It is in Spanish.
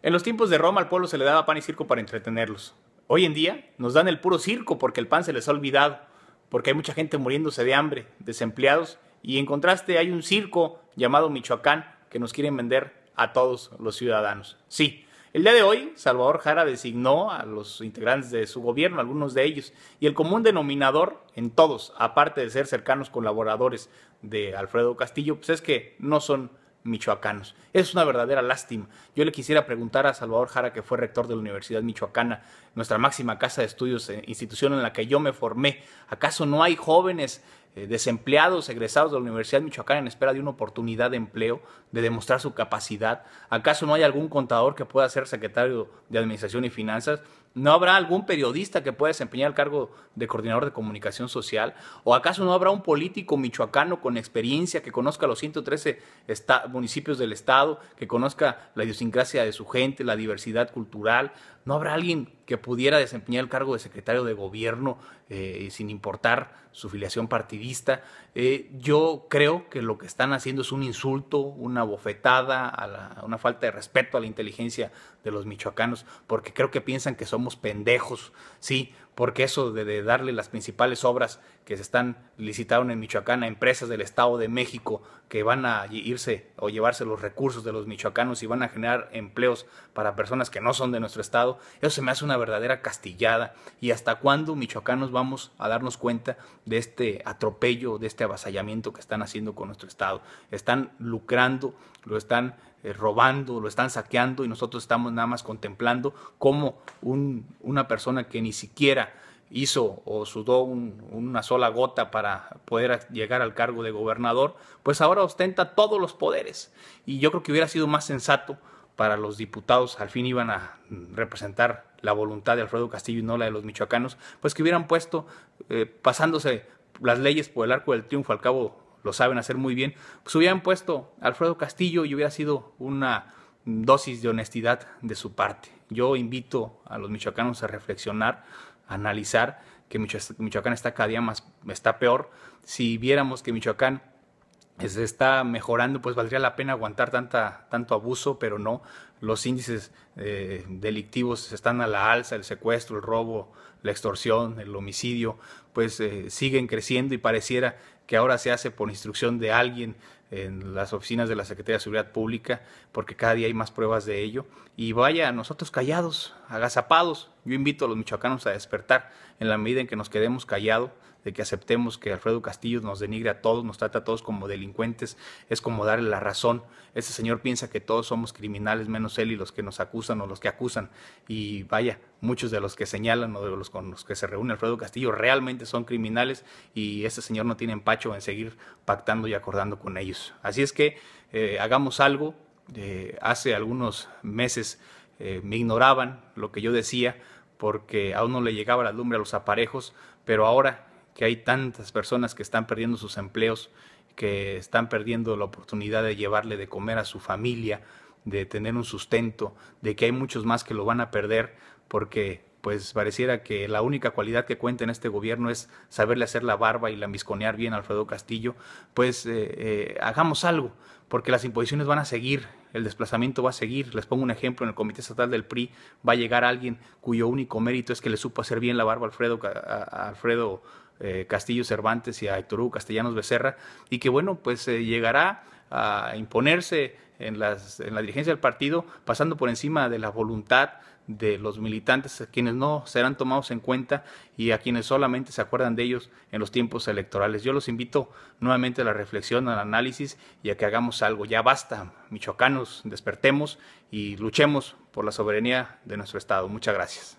En los tiempos de Roma al pueblo se le daba pan y circo para entretenerlos. Hoy en día nos dan el puro circo porque el pan se les ha olvidado, porque hay mucha gente muriéndose de hambre, desempleados, y en contraste hay un circo llamado Michoacán que nos quieren vender a todos los ciudadanos. Sí, el día de hoy Salvador Jara designó a los integrantes de su gobierno, algunos de ellos, y el común denominador en todos, aparte de ser cercanos colaboradores de Alfredo Castillo, pues es que no son michoacanos. Es una verdadera lástima. Yo le quisiera preguntar a Salvador Jara, que fue rector de la Universidad Michoacana, nuestra máxima casa de estudios, eh, institución en la que yo me formé, ¿acaso no hay jóvenes eh, desempleados, egresados de la Universidad de Michoacán en espera de una oportunidad de empleo, de demostrar su capacidad? ¿Acaso no hay algún contador que pueda ser secretario de Administración y Finanzas? ¿No habrá algún periodista que pueda desempeñar el cargo de coordinador de comunicación social? ¿O acaso no habrá un político michoacano con experiencia que conozca los 113 municipios del estado, que conozca la idiosincrasia de su gente, la diversidad cultural, ¿No habrá alguien que pudiera desempeñar el cargo de secretario de gobierno eh, sin importar su filiación partidista? Eh, yo creo que lo que están haciendo es un insulto, una bofetada, a una falta de respeto a la inteligencia de los michoacanos, porque creo que piensan que somos pendejos, sí, porque eso de, darle las principales obras que se están licitando en Michoacán a empresas del Estado de México que van a irse o llevarse los recursos de los michoacanos y van a generar empleos para personas que no son de nuestro Estado, eso se me hace una verdadera castillada. ¿Y hasta cuándo michoacanos vamos a darnos cuenta de este atropello, de este avasallamiento que están haciendo con nuestro Estado? Están lucrando, lo están eh, robando, lo están saqueando y nosotros estamos nada más contemplando cómo una persona que ni siquiera hizo o sudó una sola gota para poder llegar al cargo de gobernador, pues ahora ostenta todos los poderes. Y yo creo que hubiera sido más sensato para los diputados, al fin iban a representar la voluntad de Alfredo Castillo y no la de los michoacanos, pues que hubieran puesto, eh, pasándose las leyes por el arco del triunfo al cabo lo saben hacer muy bien. se pues hubieran puesto Alfredo Castillo y hubiera sido una dosis de honestidad de su parte. Yo invito a los michoacanos a reflexionar, a analizar que Michoacán está cada día más, está peor. Si viéramos que Michoacán se pues, está mejorando, pues valdría la pena aguantar tanta, tanto abuso, pero no. Los índices eh, delictivos están a la alza, el secuestro, el robo, la extorsión, el homicidio, pues eh, siguen creciendo y pareciera que ahora se hace por instrucción de alguien en las oficinas de la Secretaría de Seguridad Pública, porque cada día hay más pruebas de ello. Y vaya, nosotros callados, agazapados. Yo invito a los michoacanos a despertar en la medida en que nos quedemos callados, de que aceptemos que Alfredo Castillo nos denigre a todos, nos trata a todos como delincuentes, es como darle la razón. Ese señor piensa que todos somos criminales, menos él y los que nos acusan o los que acusan. Y vaya, muchos de los que señalan o de los con los que se reúne Alfredo Castillo realmente son criminales y ese señor no tiene empacho en seguir pactando y acordando con ellos. Así es que eh, hagamos algo. Eh, hace algunos meses eh, me ignoraban lo que yo decía porque aún no le llegaba la lumbre a los aparejos, pero ahora que hay tantas personas que están perdiendo sus empleos, que están perdiendo la oportunidad de llevarle de comer a su familia, de tener un sustento, de que hay muchos más que lo van a perder porque pues pareciera que la única cualidad que cuenta en este gobierno es saberle hacer la barba y misconear bien a Alfredo Castillo, pues eh, eh, hagamos algo, porque las imposiciones van a seguir, el desplazamiento va a seguir. Les pongo un ejemplo, en el Comité Estatal del PRI va a llegar alguien cuyo único mérito es que le supo hacer bien la barba a Alfredo, a Alfredo eh, Castillo Cervantes y a Héctor Castellanos Becerra, y que bueno, pues eh, llegará a imponerse en, las, en la dirigencia del partido, pasando por encima de la voluntad de los militantes, a quienes no serán tomados en cuenta y a quienes solamente se acuerdan de ellos en los tiempos electorales. Yo los invito nuevamente a la reflexión, al análisis y a que hagamos algo. Ya basta, michoacanos, despertemos y luchemos por la soberanía de nuestro Estado. Muchas gracias.